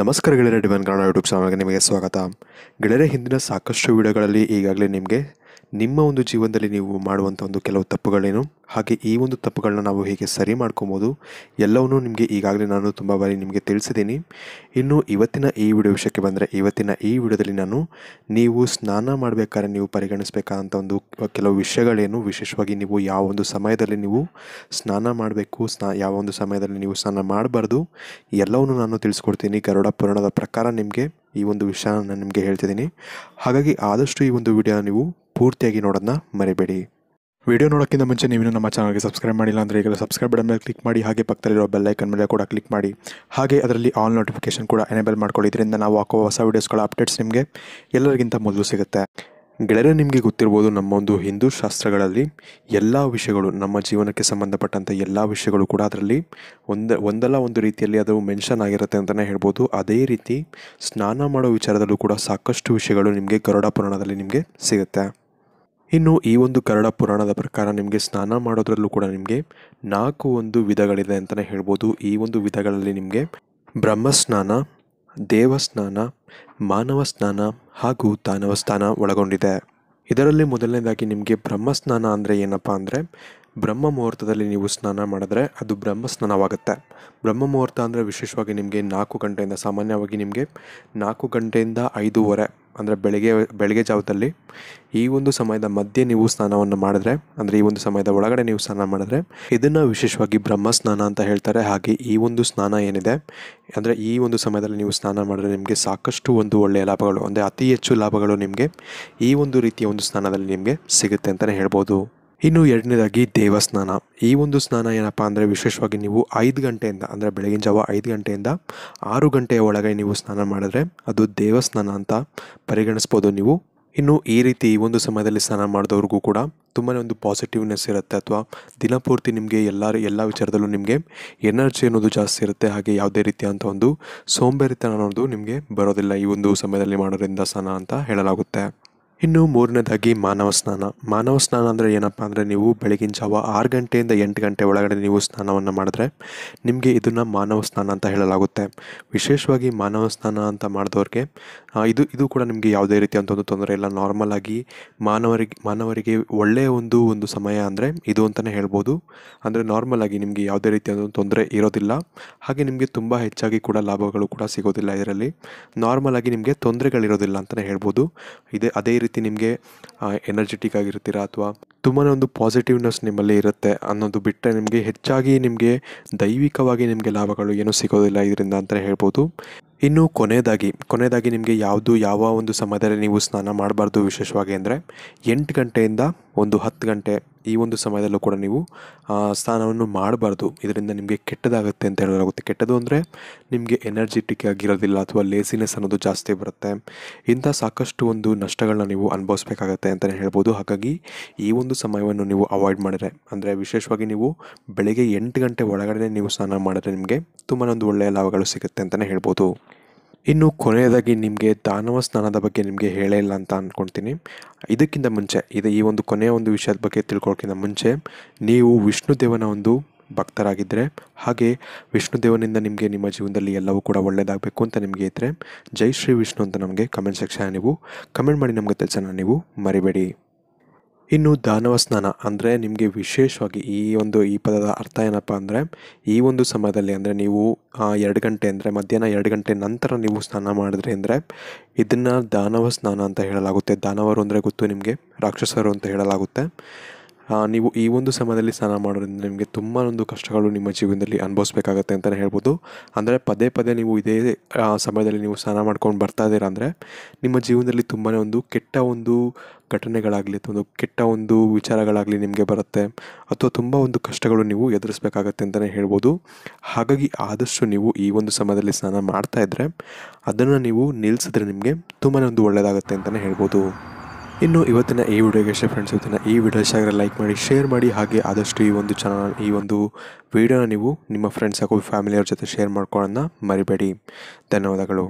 ನಮಸ್ಕಾರ ಗೆಳೆಯರೆ ಡಿವನ್ ಕನ್ನಡ ಯೂಟ್ಯೂಬ್ ಚಾನಲ್ಗೆ ನಿಮಗೆ ಸ್ವಾಗತ ಗೆಳೆಯರೆ ಹಿಂದಿನ ಸಾಕಷ್ಟು ವಿಡಿಯೋಗಳಲ್ಲಿ ಈಗಾಗಲೇ ನಿಮಗೆ ನಿಮ್ಮ ಒಂದು ಜೀವನದಲ್ಲಿ ನೀವು ಮಾಡುವಂಥ ಒಂದು ಕೆಲವು ತಪ್ಪುಗಳೇನು ಹಾಗೆ ಈ ಒಂದು ತಪ್ಪುಗಳನ್ನ ನಾವು ಹೇಗೆ ಸರಿ ಮಾಡ್ಕೊಬೋದು ಎಲ್ಲವನ್ನೂ ನಿಮಗೆ ಈಗಾಗಲೇ ನಾನು ತುಂಬ ಬಾರಿ ನಿಮಗೆ ತಿಳಿಸಿದ್ದೀನಿ ಇನ್ನು ಇವತ್ತಿನ ಈ ವಿಡಿಯೋ ವಿಷಯಕ್ಕೆ ಬಂದರೆ ಇವತ್ತಿನ ಈ ವಿಡಿಯೋದಲ್ಲಿ ನಾನು ನೀವು ಸ್ನಾನ ಮಾಡಬೇಕಾದ್ರೆ ನೀವು ಪರಿಗಣಿಸಬೇಕಾದಂಥ ಒಂದು ಕೆಲವು ವಿಷಯಗಳೇನು ವಿಶೇಷವಾಗಿ ನೀವು ಯಾವ ಒಂದು ಸಮಯದಲ್ಲಿ ನೀವು ಸ್ನಾನ ಮಾಡಬೇಕು ಸ್ನಾ ಯಾವ ಒಂದು ಸಮಯದಲ್ಲಿ ನೀವು ಸ್ನಾನ ಮಾಡಬಾರ್ದು ಎಲ್ಲವನ್ನೂ ನಾನು ತಿಳಿಸ್ಕೊಡ್ತೀನಿ ಗರುಡ ಪುರಾಣದ ಪ್ರಕಾರ ನಿಮಗೆ ಈ ಒಂದು ವಿಷಯ ನಾನು ನಿಮಗೆ ಹೇಳ್ತಿದ್ದೀನಿ ಹಾಗಾಗಿ ಆದಷ್ಟು ಈ ಒಂದು ವಿಡಿಯೋ ನೀವು ಪೂರ್ತಿಯಾಗಿ ನೋಡೋದನ್ನ ಮರಿಬೇಡಿ ವಿಡಿಯೋ ನೋಡೋಕ್ಕಿಂತ ಮುಂಚೆ ನೀವು ನಮ್ಮ ಚಾನಲ್ಗೆ ಸಬ್ಸ್ಕ್ರೈಬ್ ಮಾಡಿಲ್ಲ ಅಂದರೆ ಈಗ ಸಬ್ಸ್ಕ್ರೈಬ್ ಬಟನ್ ಮೇಲೆ ಕ್ಲಿಕ್ ಮಾಡಿ ಹಾಗೆ ಪಕ್ಕದಲ್ಲಿರೋ ಬೆಲ್ಲೈಕನ್ ಮೇಲೆ ಕೂಡ ಕ್ಲಿಕ್ ಮಾಡಿ ಹಾಗೆ ಅದರಲ್ಲಿ ಆಲ್ ನೋಟಿಫಿಕೇಷನ್ ಕೂಡ ಎನೇಬಲ್ ಮಾಡ್ಕೊಳ್ಳಿ ಇದರಿಂದ ನಾವು ಹಾಕುವ ಹೊಸ ವೀಡಿಯೋಸ್ಗಳ ಅಪ್ಡೇಟ್ಸ್ ನಿಮಗೆ ಎಲ್ಲರಿಗಿಂತ ಮೊದಲು ಸಿಗುತ್ತೆ ಗೆಳೆಯರೆ ನಿಮಗೆ ಗೊತ್ತಿರ್ಬೋದು ಒಂದು ಹಿಂದೂ ಶಾಸ್ತ್ರಗಳಲ್ಲಿ ಎಲ್ಲ ವಿಷಯಗಳು ನಮ್ಮ ಜೀವನಕ್ಕೆ ಸಂಬಂಧಪಟ್ಟಂಥ ಎಲ್ಲ ವಿಷಯಗಳು ಕೂಡ ಅದರಲ್ಲಿ ಒಂದು ಒಂದಲ್ಲ ಒಂದು ರೀತಿಯಲ್ಲಿ ಅದು ಮೆನ್ಷನ್ ಆಗಿರುತ್ತೆ ಅಂತಲೇ ಹೇಳ್ಬೋದು ಅದೇ ರೀತಿ ಸ್ನಾನ ಮಾಡೋ ವಿಚಾರದಲ್ಲೂ ಕೂಡ ಸಾಕಷ್ಟು ವಿಷಯಗಳು ನಿಮಗೆ ಗರುಡ ಪುರಾಣದಲ್ಲಿ ನಿಮಗೆ ಸಿಗುತ್ತೆ ಇನ್ನು ಈ ಒಂದು ಕರಡ ಪುರಾಣದ ಪ್ರಕಾರ ನಿಮಗೆ ಸ್ನಾನ ಮಾಡೋದ್ರಲ್ಲೂ ಕೂಡ ನಿಮಗೆ ನಾಲ್ಕು ಒಂದು ವಿಧಗಳಿದೆ ಅಂತಲೇ ಹೇಳ್ಬೋದು ಈ ಒಂದು ವಿಧಗಳಲ್ಲಿ ನಿಮಗೆ ಬ್ರಹ್ಮಸ್ನಾನ ದೇವಸ್ನಾನ ಮಾನವ ಸ್ನಾನ ಹಾಗೂ ದಾನವ ಸ್ನಾನ ಒಳಗೊಂಡಿದೆ ಇದರಲ್ಲಿ ಮೊದಲನೇದಾಗಿ ನಿಮಗೆ ಬ್ರಹ್ಮಸ್ನಾನ ಅಂದರೆ ಏನಪ್ಪ ಅಂದರೆ ಬ್ರಹ್ಮ ಮುಹೂರ್ತದಲ್ಲಿ ನೀವು ಸ್ನಾನ ಮಾಡಿದ್ರೆ ಅದು ಬ್ರಹ್ಮ ಸ್ನಾನವಾಗುತ್ತೆ ಬ್ರಹ್ಮ ಮುಹೂರ್ತ ಅಂದರೆ ವಿಶೇಷವಾಗಿ ನಿಮಗೆ ನಾಲ್ಕು ಗಂಟೆಯಿಂದ ಸಾಮಾನ್ಯವಾಗಿ ನಿಮಗೆ ನಾಲ್ಕು ಗಂಟೆಯಿಂದ ಐದೂವರೆ ಅಂದರೆ ಬೆಳಗ್ಗೆ ಬೆಳಗ್ಗೆ ಜಾವದಲ್ಲಿ ಈ ಒಂದು ಸಮಯದ ಮಧ್ಯೆ ನೀವು ಸ್ನಾನವನ್ನು ಮಾಡಿದ್ರೆ ಅಂದರೆ ಈ ಒಂದು ಸಮಯದ ಒಳಗಡೆ ನೀವು ಸ್ನಾನ ಮಾಡಿದ್ರೆ ಇದನ್ನು ವಿಶೇಷವಾಗಿ ಬ್ರಹ್ಮ ಸ್ನಾನ ಅಂತ ಹೇಳ್ತಾರೆ ಹಾಗೆ ಈ ಒಂದು ಸ್ನಾನ ಏನಿದೆ ಅಂದರೆ ಈ ಒಂದು ಸಮಯದಲ್ಲಿ ನೀವು ಸ್ನಾನ ಮಾಡಿದ್ರೆ ನಿಮಗೆ ಸಾಕಷ್ಟು ಒಂದು ಒಳ್ಳೆಯ ಲಾಭಗಳು ಅಂದರೆ ಅತಿ ಹೆಚ್ಚು ಲಾಭಗಳು ನಿಮಗೆ ಈ ಒಂದು ರೀತಿಯ ಒಂದು ಸ್ನಾನದಲ್ಲಿ ನಿಮಗೆ ಸಿಗುತ್ತೆ ಅಂತಲೇ ಹೇಳ್ಬೋದು ಇನ್ನು ಎರಡನೇದಾಗಿ ದೇವಸ್ನಾನ ಈ ಒಂದು ಸ್ನಾನ ಏನಪ್ಪ ಅಂದರೆ ವಿಶೇಷವಾಗಿ ನೀವು ಐದು ಗಂಟೆಯಿಂದ ಅಂದರೆ ಬೆಳಗಿನ ಜಾವ ಐದು ಗಂಟೆಯಿಂದ ಆರು ಗಂಟೆಯ ಒಳಗೆ ನೀವು ಸ್ನಾನ ಮಾಡಿದ್ರೆ ಅದು ದೇವಸ್ನಾನ ಅಂತ ಪರಿಗಣಿಸ್ಬೋದು ನೀವು ಇನ್ನು ಈ ರೀತಿ ಈ ಒಂದು ಸಮಯದಲ್ಲಿ ಸ್ನಾನ ಮಾಡಿದವ್ರಿಗೂ ಕೂಡ ತುಂಬಾ ಒಂದು ಪಾಸಿಟಿವ್ನೆಸ್ ಇರುತ್ತೆ ಅಥವಾ ದಿನಪೂರ್ತಿ ನಿಮಗೆ ಎಲ್ಲ ಎಲ್ಲ ವಿಚಾರದಲ್ಲೂ ನಿಮಗೆ ಎನರ್ಜಿ ಅನ್ನೋದು ಜಾಸ್ತಿ ಇರುತ್ತೆ ಹಾಗೆ ಯಾವುದೇ ರೀತಿಯಾದಂಥ ಒಂದು ಸೋಂಬೇರಿತನ ಅನ್ನೋದು ನಿಮಗೆ ಬರೋದಿಲ್ಲ ಈ ಒಂದು ಸಮಯದಲ್ಲಿ ಮಾಡೋದ್ರಿಂದ ಸ್ನಾನ ಅಂತ ಹೇಳಲಾಗುತ್ತೆ ಇನ್ನು ಮೂರನೇದಾಗಿ ಮಾನವ ಸ್ನಾನ ಮಾನವ ಸ್ನಾನ ಅಂದರೆ ಏನಪ್ಪ ಅಂದರೆ ನೀವು ಬೆಳಗಿನ ಜಾವ ಆರು ಗಂಟೆಯಿಂದ ಎಂಟು ಗಂಟೆ ಒಳಗಡೆ ನೀವು ಸ್ನಾನವನ್ನು ಮಾಡಿದ್ರೆ ನಿಮಗೆ ಇದನ್ನು ಮಾನವ ಸ್ನಾನ ಅಂತ ಹೇಳಲಾಗುತ್ತೆ ವಿಶೇಷವಾಗಿ ಮಾನವ ಸ್ನಾನ ಅಂತ ಮಾಡಿದವ್ರಿಗೆ ಇದು ಇದು ಕೂಡ ನಿಮಗೆ ಯಾವುದೇ ರೀತಿಯಂಥ ಒಂದು ತೊಂದರೆ ಇಲ್ಲ ನಾರ್ಮಲ್ ಆಗಿ ಮಾನವರಿಗೆ ಮಾನವರಿಗೆ ಒಳ್ಳೆಯ ಒಂದು ಒಂದು ಸಮಯ ಅಂದರೆ ಇದು ಅಂತಲೇ ಹೇಳ್ಬೋದು ಅಂದರೆ ನಾರ್ಮಲಾಗಿ ಆಗಿ ನಿಮಗೆ ಯಾವುದೇ ರೀತಿಯಾದ ತೊಂದರೆ ಇರೋದಿಲ್ಲ ಹಾಗೆ ನಿಮಗೆ ತುಂಬ ಹೆಚ್ಚಾಗಿ ಕೂಡ ಲಾಭಗಳು ಕೂಡ ಸಿಗೋದಿಲ್ಲ ಇದರಲ್ಲಿ ನಾರ್ಮಲಾಗಿ ಆಗಿ ನಿಮಗೆ ತೊಂದರೆಗಳಿರೋದಿಲ್ಲ ಅಂತಲೇ ಹೇಳ್ಬೋದು ಇದೇ ಅದೇ ರೀತಿ ರೀತಿ ನಿಮಗೆ ಎನರ್ಜೆಟಿಕ್ ಆಗಿರ್ತೀರಾ ಅಥವಾ ತುಂಬಾ ಒಂದು ಪಾಸಿಟಿವ್ನೆಸ್ ನಿಮ್ಮಲ್ಲಿ ಇರುತ್ತೆ ಅನ್ನೋದು ಬಿಟ್ಟರೆ ನಿಮಗೆ ಹೆಚ್ಚಾಗಿ ನಿಮಗೆ ದೈವಿಕವಾಗಿ ನಿಮಗೆ ಲಾಭಗಳು ಏನೂ ಸಿಗೋದಿಲ್ಲ ಇದರಿಂದ ಅಂತಲೇ ಹೇಳ್ಬೋದು ಇನ್ನು ಕೊನೆಯದಾಗಿ ಕೊನೆಯದಾಗಿ ನಿಮಗೆ ಯಾವುದು ಯಾವ ಒಂದು ಸಮಯದಲ್ಲಿ ನೀವು ಸ್ನಾನ ಮಾಡಬಾರ್ದು ವಿಶೇಷವಾಗಿ ಅಂದರೆ ಎಂಟು ಗಂಟೆಯಿಂದ ಒಂದು ಹತ್ತು ಗಂಟೆ ಈ ಒಂದು ಸಮಯದಲ್ಲೂ ಕೂಡ ನೀವು ಸ್ನಾನವನ್ನು ಮಾಡಬಾರ್ದು ಇದರಿಂದ ನಿಮಗೆ ಕೆಟ್ಟದಾಗುತ್ತೆ ಅಂತ ಹೇಳಲಾಗುತ್ತೆ ಕೆಟ್ಟದು ಅಂದರೆ ನಿಮಗೆ ಎನರ್ಜಿಟಿಕ್ ಆಗಿರೋದಿಲ್ಲ ಅಥವಾ ಲೇಸಿನೆಸ್ ಅನ್ನೋದು ಜಾಸ್ತಿ ಬರುತ್ತೆ ಇಂಥ ಸಾಕಷ್ಟು ಒಂದು ನಷ್ಟಗಳನ್ನ ನೀವು ಅನುಭವಿಸ್ಬೇಕಾಗತ್ತೆ ಅಂತಲೇ ಹೇಳ್ಬೋದು ಹಾಗಾಗಿ ಈ ಒಂದು ಸಮಯವನ್ನು ನೀವು ಅವಾಯ್ಡ್ ಮಾಡಿದರೆ ಅಂದರೆ ವಿಶೇಷವಾಗಿ ನೀವು ಬೆಳಗ್ಗೆ ಎಂಟು ಗಂಟೆ ಒಳಗಡೆ ನೀವು ಸ್ನಾನ ಮಾಡಿದ್ರೆ ನಿಮಗೆ ತುಂಬಾ ಒಂದು ಒಳ್ಳೆಯ ಲಾಭಗಳು ಸಿಗುತ್ತೆ ಅಂತಲೇ ಹೇಳ್ಬೋದು ಇನ್ನು ಕೊನೆಯದಾಗಿ ನಿಮಗೆ ದಾನವ ಸ್ನಾನದ ಬಗ್ಗೆ ನಿಮಗೆ ಹೇಳೇ ಇಲ್ಲ ಅಂತ ಅಂದ್ಕೊಳ್ತೀನಿ ಇದಕ್ಕಿಂತ ಮುಂಚೆ ಇದು ಈ ಒಂದು ಕೊನೆಯ ಒಂದು ವಿಷಯದ ಬಗ್ಗೆ ತಿಳ್ಕೊಳ್ಳೋಕ್ಕಿಂತ ಮುಂಚೆ ನೀವು ದೇವನ ಒಂದು ಭಕ್ತರಾಗಿದ್ದರೆ ಹಾಗೆ ವಿಷ್ಣುದೇವನಿಂದ ನಿಮಗೆ ನಿಮ್ಮ ಜೀವನದಲ್ಲಿ ಎಲ್ಲವೂ ಕೂಡ ಒಳ್ಳೆಯದಾಗಬೇಕು ಅಂತ ನಿಮಗೆ ಇದ್ದರೆ ಜೈ ಶ್ರೀ ವಿಷ್ಣು ಅಂತ ನಮಗೆ ಕಮೆಂಟ್ ಸೆಕ್ಷನ್ ನೀವು ಕಮೆಂಟ್ ಮಾಡಿ ನಮಗೆ ತಿಳಿಸ ನೀವು ಮರಿಬೇಡಿ ಇನ್ನು ದಾನವ ಸ್ನಾನ ಅಂದರೆ ನಿಮಗೆ ವಿಶೇಷವಾಗಿ ಈ ಒಂದು ಈ ಪದದ ಅರ್ಥ ಏನಪ್ಪ ಅಂದರೆ ಈ ಒಂದು ಸಮಯದಲ್ಲಿ ಅಂದರೆ ನೀವು ಎರಡು ಗಂಟೆ ಅಂದರೆ ಮಧ್ಯಾಹ್ನ ಎರಡು ಗಂಟೆ ನಂತರ ನೀವು ಸ್ನಾನ ಮಾಡಿದ್ರಿ ಅಂದರೆ ಇದನ್ನು ದಾನವ ಸ್ನಾನ ಅಂತ ಹೇಳಲಾಗುತ್ತೆ ದಾನವರು ಅಂದರೆ ಗೊತ್ತು ನಿಮಗೆ ರಾಕ್ಷಸರು ಅಂತ ಹೇಳಲಾಗುತ್ತೆ ನೀವು ಈ ಒಂದು ಸಮಯದಲ್ಲಿ ಸ್ನಾನ ಮಾಡೋದ್ರಿಂದ ನಿಮಗೆ ತುಂಬ ಒಂದು ಕಷ್ಟಗಳು ನಿಮ್ಮ ಜೀವನದಲ್ಲಿ ಅನುಭವಿಸ್ಬೇಕಾಗತ್ತೆ ಅಂತಲೇ ಹೇಳ್ಬೋದು ಅಂದರೆ ಪದೇ ಪದೇ ನೀವು ಇದೇ ಸಮಯದಲ್ಲಿ ನೀವು ಸ್ನಾನ ಮಾಡ್ಕೊಂಡು ಬರ್ತಾ ಇದ್ದೀರಾ ಅಂದರೆ ನಿಮ್ಮ ಜೀವನದಲ್ಲಿ ತುಂಬಾ ಒಂದು ಕೆಟ್ಟ ಒಂದು ಘಟನೆಗಳಾಗಲಿ ಒಂದು ಕೆಟ್ಟ ಒಂದು ವಿಚಾರಗಳಾಗಲಿ ನಿಮಗೆ ಬರುತ್ತೆ ಅಥವಾ ತುಂಬ ಒಂದು ಕಷ್ಟಗಳು ನೀವು ಎದುರಿಸಬೇಕಾಗತ್ತೆ ಅಂತಲೇ ಹೇಳ್ಬೋದು ಹಾಗಾಗಿ ಆದಷ್ಟು ನೀವು ಈ ಒಂದು ಸಮಯದಲ್ಲಿ ಸ್ನಾನ ಮಾಡ್ತಾ ಇದ್ದರೆ ಅದನ್ನು ನೀವು ನಿಲ್ಲಿಸಿದ್ರೆ ನಿಮಗೆ ತುಂಬಾ ಒಂದು ಒಳ್ಳೆಯದಾಗುತ್ತೆ ಅಂತಲೇ ಹೇಳ್ಬೋದು ಇನ್ನು ಇವತ್ತಿನ ಈ ವಿಡಿಯೋಗೆ ಇಷ್ಟ ಫ್ರೆಂಡ್ಸ್ ಇವತ್ತಿನ ಈ ವಿಡಿಯೋ ಇಷ್ಟ ಲೈಕ್ ಮಾಡಿ ಶೇರ್ ಮಾಡಿ ಹಾಗೆ ಆದಷ್ಟು ಈ ಒಂದು ಚಾನಲ್ ಈ ಒಂದು ವಿಡಿಯೋನ ನೀವು ನಿಮ್ಮ ಫ್ರೆಂಡ್ಸ್ ಹಾಗೂ ಫ್ಯಾಮಿಲಿಯವ್ರ ಜೊತೆ ಶೇರ್ ಮಾಡ್ಕೊಳ್ಳೋಣ ಮರಿಬೇಡಿ ಧನ್ಯವಾದಗಳು